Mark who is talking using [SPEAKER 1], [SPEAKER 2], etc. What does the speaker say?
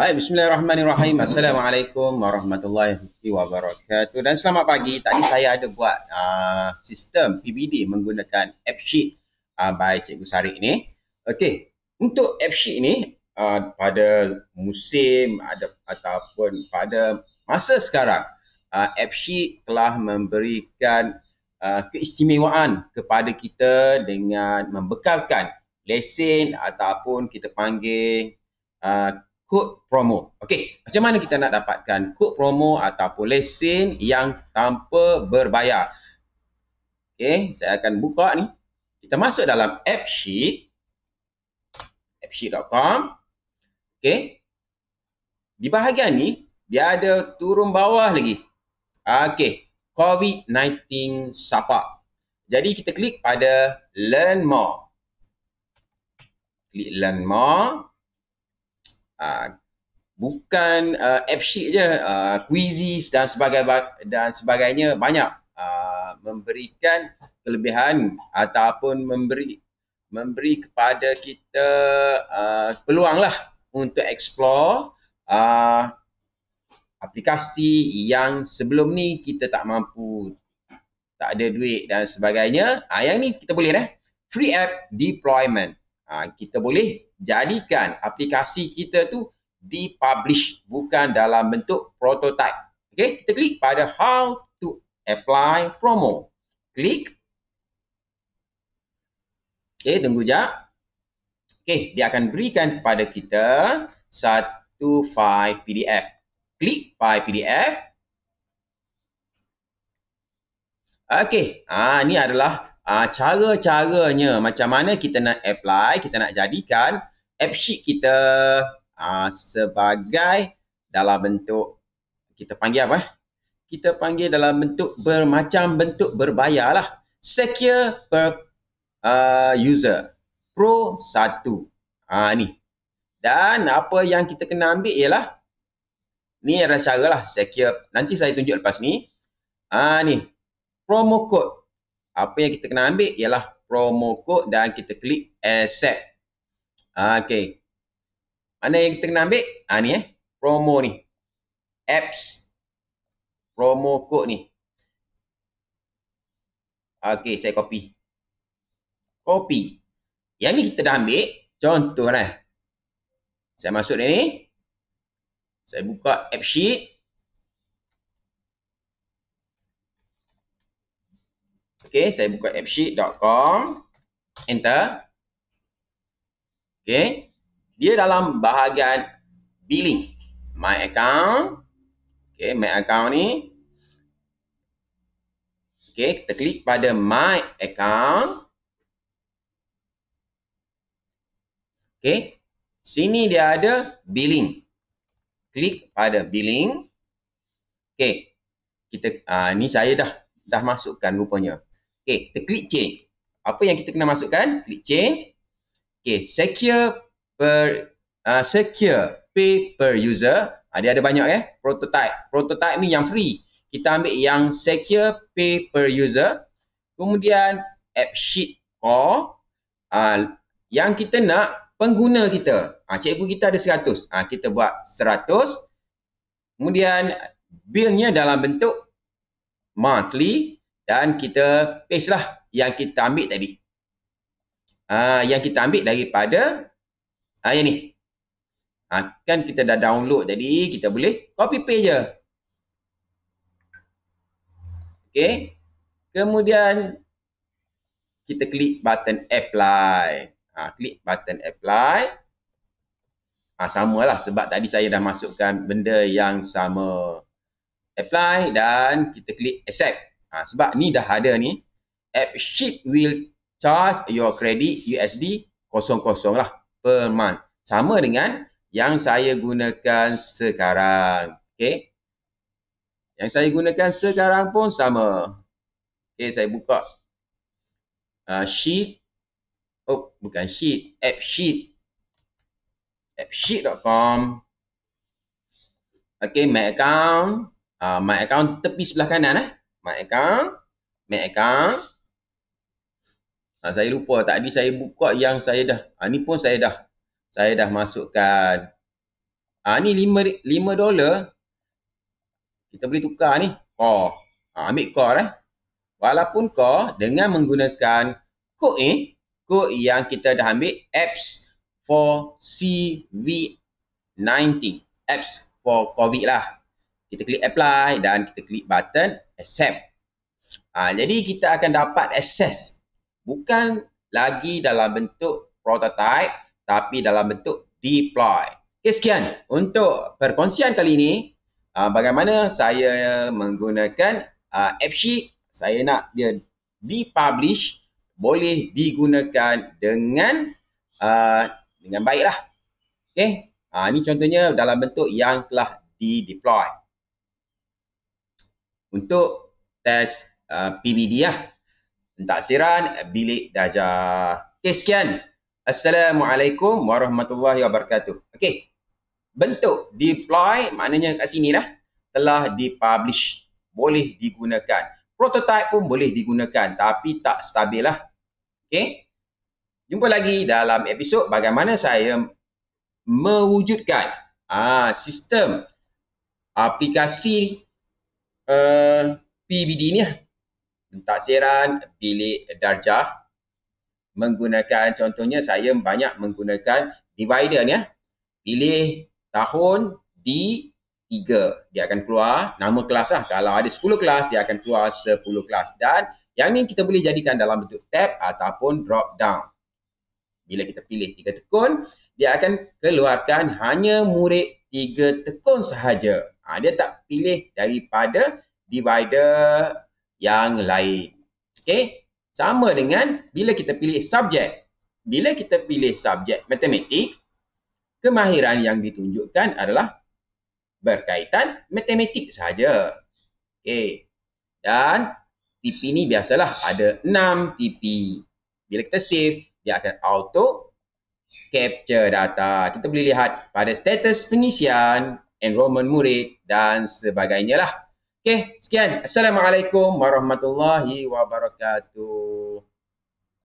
[SPEAKER 1] Baik, bismillahirrahmanirrahim. Assalamualaikum warahmatullahi wabarakatuh. Dan selamat pagi. Tadi saya ada buat uh, sistem PBD menggunakan app sheet uh, by Cikgu Sarik ni. Okey, untuk app sheet ni uh, pada musim ada, ataupun pada masa sekarang, uh, app sheet telah memberikan uh, keistimewaan kepada kita dengan membekalkan lesen ataupun kita panggil uh, kod promo. Okey, macam mana kita nak dapatkan kod promo ataupun lesen yang tanpa berbayar? Okey, saya akan buka ni. Kita masuk dalam app sheet. appsheet.com. Okey. Di bahagian ni dia ada turun bawah lagi. Okey, COVID-19 support. Jadi kita klik pada learn more. Klik learn more. Ah, bukan uh, app sheet je, uh, ah, quizzes dan sebagainya, dan sebagainya banyak uh, memberikan kelebihan ataupun memberi memberi kepada kita uh, peluang lah untuk explore uh, aplikasi yang sebelum ni kita tak mampu tak ada duit dan sebagainya. Ah yang ni kita boleh dah. Free app deployment. Uh, kita boleh jadikan aplikasi kita tu dipublish bukan dalam bentuk prototype. Okey, kita klik pada how to apply promo. Klik. Okey, tunggu jap. Okey, dia akan berikan kepada kita satu file PDF. Klik file PDF. Okey, ha, ini adalah ha, cara-caranya macam mana kita nak apply, kita nak jadikan app sheet kita uh, sebagai dalam bentuk kita panggil apa? Eh? Kita panggil dalam bentuk bermacam bentuk berbayar lah. Secure per uh, user. Pro 1. Uh, ah, ni. Dan apa yang kita kena ambil ialah ni adalah cara lah secure. Nanti saya tunjuk lepas ni. Uh, ni. Promo code. Apa yang kita kena ambil ialah promo code dan kita klik accept. Ah, okay. Mana yang kita kena ambil? Ha, ni eh. Promo ni. Apps. Promo code ni. Okay, saya copy. Copy. Yang ni kita dah ambil. Contoh lah. Saya masuk ni. Saya buka app sheet. Okay, saya buka appsheet.com. Enter. Okay. Dia dalam bahagian billing. My account. Okay. My account ni. Okay. Kita klik pada my account. Okay. Sini dia ada billing. Klik pada billing. Okay. Kita, uh, ni saya dah dah masukkan rupanya. Okay. Kita klik change. Apa yang kita kena masukkan? Klik change. Okay, secure per uh, secure pay per user. Uh, dia ada banyak eh prototype. Prototype ni yang free. Kita ambil yang secure pay per user. Kemudian app sheet core. Uh, yang kita nak pengguna kita. Uh, cikgu kita ada 100. Uh, kita buat 100. Kemudian billnya dalam bentuk monthly. Dan kita paste lah yang kita ambil tadi uh, yang kita ambil daripada uh, yang ni. Uh, kan kita dah download tadi, kita boleh copy paste je. Okay. Kemudian kita klik button apply. Ha, klik button apply. Ha, samalah sebab tadi saya dah masukkan benda yang sama. Apply dan kita klik accept. Ha, sebab ni dah ada ni. App sheet will charge your credit USD kosong-kosong lah per month. Sama dengan yang saya gunakan sekarang. Okay. Yang saya gunakan sekarang pun sama. Okay, saya buka uh, sheet. Oh, bukan sheet. App sheet. app sheet.com, Okay, my account. Uh, my account tepi sebelah kanan. Eh. My account. My account. Ha, saya lupa tadi saya buka yang saya dah. Ha, ni pun saya dah. Saya dah masukkan. Ha, ni lima 5 dolar. Kita boleh tukar ni. Kor. Ha, ambil kor eh. Walaupun kor dengan menggunakan kod ni. Eh, kod yang kita dah ambil. Apps for CV19. Apps for COVID lah. Kita klik apply dan kita klik button accept. Ha, jadi kita akan dapat access bukan lagi dalam bentuk prototype tapi dalam bentuk deploy. Okay, sekian untuk perkongsian kali ini uh, bagaimana saya menggunakan uh, ah, AppSheet saya nak dia dipublish boleh digunakan dengan uh, dengan baiklah. Okay. ini contohnya dalam bentuk yang telah di-deploy. Untuk test uh, PBD lah pentaksiran bilik dajah. Okey, sekian. Assalamualaikum warahmatullahi wabarakatuh. Okey. Bentuk deploy maknanya kat sini lah. Telah dipublish. Boleh digunakan. Prototype pun boleh digunakan tapi tak stabil lah. Okey. Jumpa lagi dalam episod bagaimana saya mewujudkan ah sistem aplikasi uh, eh, PBD ni lah pentaksiran pilih darjah menggunakan contohnya saya banyak menggunakan divider ni ya. Pilih tahun D3. Dia akan keluar nama kelas lah. Kalau ada 10 kelas, dia akan keluar 10 kelas. Dan yang ni kita boleh jadikan dalam bentuk tab ataupun drop down. Bila kita pilih 3 tekun, dia akan keluarkan hanya murid 3 tekun sahaja. Ha, dia tak pilih daripada divider yang lain. Okey? Sama dengan bila kita pilih subjek. Bila kita pilih subjek matematik, kemahiran yang ditunjukkan adalah berkaitan matematik sahaja. Okey. Dan TP ni biasalah ada 6 TP. Bila kita save, dia akan auto capture data. Kita boleh lihat pada status pengisian, enrollment murid dan sebagainya lah. Okey, sekian. Assalamualaikum warahmatullahi wabarakatuh.